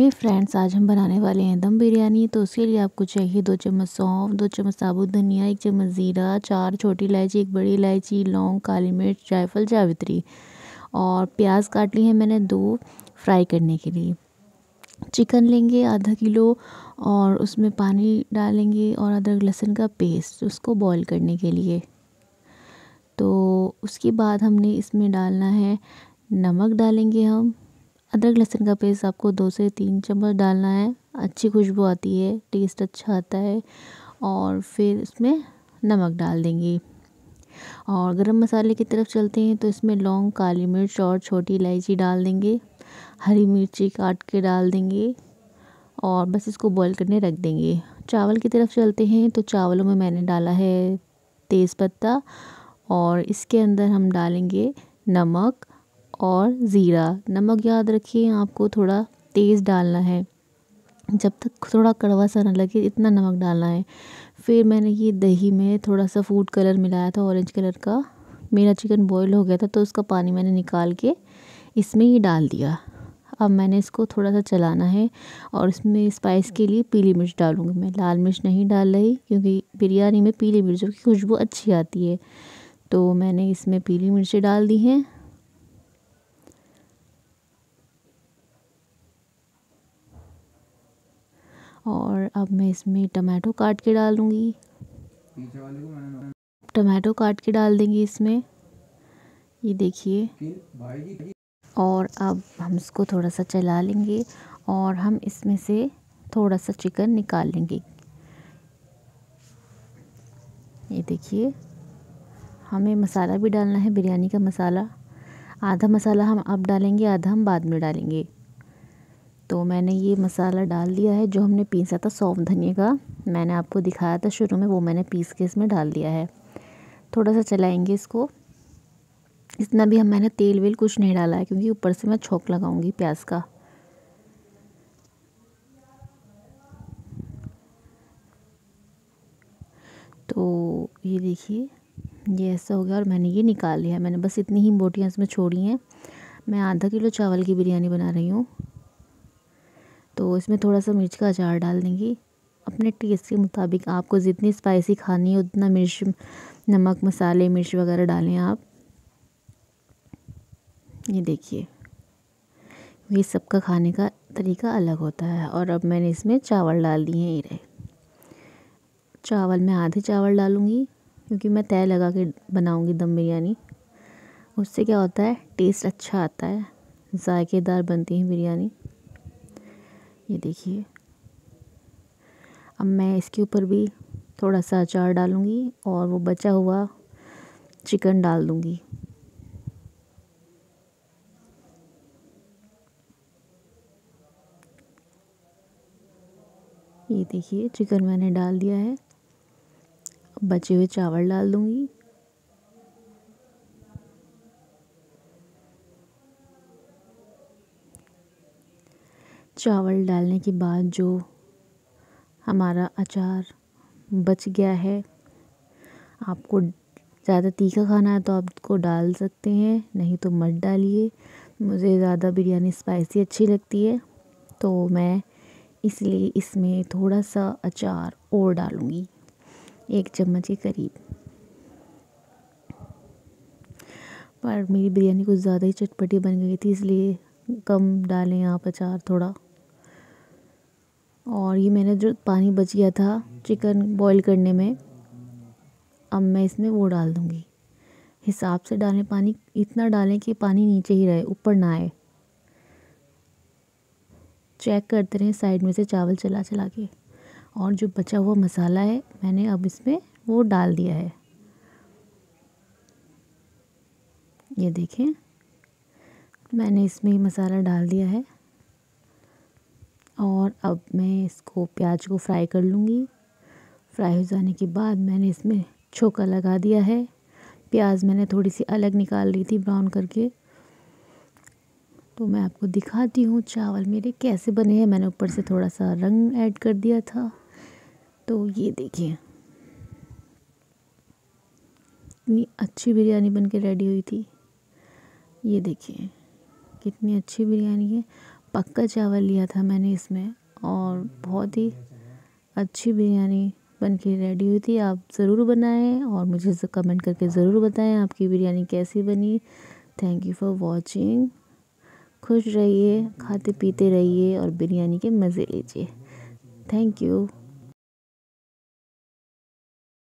हे hey friends आज हम बनाने वाले हैं दम बिरयानी तो उसके लिए आपको चाहिए दो चम्मच सौंफ दो चम्मच साबुत धनिया एक चम्मच ज़ीरा चार छोटी इलायची एक बड़ी इलायची लौंग काली मिर्च जायफल जावित्री और प्याज काट ली है मैंने दो फ्राई करने के लिए चिकन लेंगे आधा किलो और उसमें पानी डालेंगे और अदरक लहसुन का पेस्ट उसको बॉयल करने के लिए तो उसके बाद हमने इसमें डालना है नमक डालेंगे हम अदरक लहसुन का पेस्ट आपको दो से तीन चम्मच डालना है अच्छी खुशबू आती है टेस्ट अच्छा आता है और फिर इसमें नमक डाल देंगे और गरम मसाले की तरफ चलते हैं तो इसमें लौंग काली मिर्च और छोटी इलायची डाल देंगे हरी मिर्ची काट के डाल देंगे और बस इसको बॉईल करने रख देंगे चावल की तरफ चलते हैं तो चावलों में मैंने डाला है तेज़पत्ता और इसके अंदर हम डालेंगे नमक और ज़ीरा नमक याद रखिए आपको थोड़ा तेज़ डालना है जब तक थोड़ा कड़वा सा ना लगे इतना नमक डालना है फिर मैंने ये दही में थोड़ा सा फूड कलर मिलाया था ऑरेंज कलर का मेरा चिकन बॉईल हो गया था तो उसका पानी मैंने निकाल के इसमें ही डाल दिया अब मैंने इसको थोड़ा सा चलाना है और इसमें स्पाइस के लिए पीली मिर्च डालूँगी मैं लाल मिर्च नहीं डाल रही क्योंकि बिरयानी में पीली मिर्चों की खुशबू अच्छी आती है तो मैंने इसमें पीली मिर्चें डाल दी हैं और अब मैं इसमें टमाटो काट के डालूँगी टमाटो काट के डाल देंगे इसमें ये देखिए और अब हम इसको थोड़ा सा चला लेंगे और हम इसमें से थोड़ा सा चिकन निकाल लेंगे ये देखिए हमें मसाला भी डालना है बिरयानी का मसाला आधा मसाला हम अब डालेंगे आधा हम बाद में डालेंगे तो मैंने ये मसाला डाल दिया है जो हमने पीसा था सौंफ धनिया का मैंने आपको दिखाया था शुरू में वो मैंने पीस के इसमें डाल दिया है थोड़ा सा चलाएंगे इसको इतना भी हम मैंने तेल वेल कुछ नहीं डाला है क्योंकि ऊपर से मैं छोंक लगाऊंगी प्याज का तो ये देखिए ये ऐसा हो गया और मैंने ये निकाल लिया है मैंने बस इतनी ही बोटियाँ इसमें छोड़ी हैं मैं आधा किलो चावल की बिरयानी बना रही हूँ तो इसमें थोड़ा सा मिर्च का अचार डाल देंगे अपने टेस्ट के मुताबिक आपको जितनी स्पाइसी खानी है उतना मिर्च नमक मसाले मिर्च वगैरह डालें आप ये देखिए ये सबका खाने का तरीका अलग होता है और अब मैंने इसमें चावल डाल दिए हैं ये रहे चावल मैं आधे चावल डालूँगी क्योंकि मैं तय लगा के बनाऊँगी दम बिरयानी उससे क्या होता है टेस्ट अच्छा आता है ज़ायकेदार बनती है बिरयानी ये देखिए अब मैं इसके ऊपर भी थोड़ा सा अचार डालूँगी और वो बचा हुआ चिकन डाल दूँगी ये देखिए चिकन मैंने डाल दिया है बचे हुए चावल डाल दूँगी चावल डालने के बाद जो हमारा अचार बच गया है आपको ज़्यादा तीखा खाना है तो आप इसको डाल सकते हैं नहीं तो मत डालिए मुझे ज़्यादा बिरयानी स्पाइसी अच्छी लगती है तो मैं इसलिए इसमें थोड़ा सा अचार और डालूँगी एक चम्मच के करीब पर मेरी बिरयानी कुछ ज़्यादा ही चटपटी बन गई थी इसलिए कम डालें आप अचार थोड़ा और ये मैंने जो पानी बच गया था चिकन बॉईल करने में अब मैं इसमें वो डाल दूँगी हिसाब से डालें पानी इतना डालें कि पानी नीचे ही रहे ऊपर ना आए चेक करते रहें साइड में से चावल चला चला के और जो बचा हुआ मसाला है मैंने अब इसमें वो डाल दिया है ये देखें मैंने इसमें मसाला डाल दिया है और अब मैं इसको प्याज को फ्राई कर लूँगी फ्राई हो जाने के बाद मैंने इसमें छोका लगा दिया है प्याज मैंने थोड़ी सी अलग निकाल ली थी ब्राउन करके तो मैं आपको दिखाती हूँ चावल मेरे कैसे बने हैं मैंने ऊपर से थोड़ा सा रंग ऐड कर दिया था तो ये देखिए कितनी अच्छी बिरयानी बन के रेडी हुई थी ये देखिए कितनी अच्छी बिरयानी है पक्का चावल लिया था मैंने इसमें और बहुत ही अच्छी बिरयानी बन के रेडी हुई थी आप ज़रूर बनाएं और मुझे कमेंट करके ज़रूर बताएं आपकी बिरयानी कैसी बनी थैंक यू फॉर वॉचिंग खुश रहिए खाते पीते रहिए और बिरयानी के मज़े लीजिए थैंक यू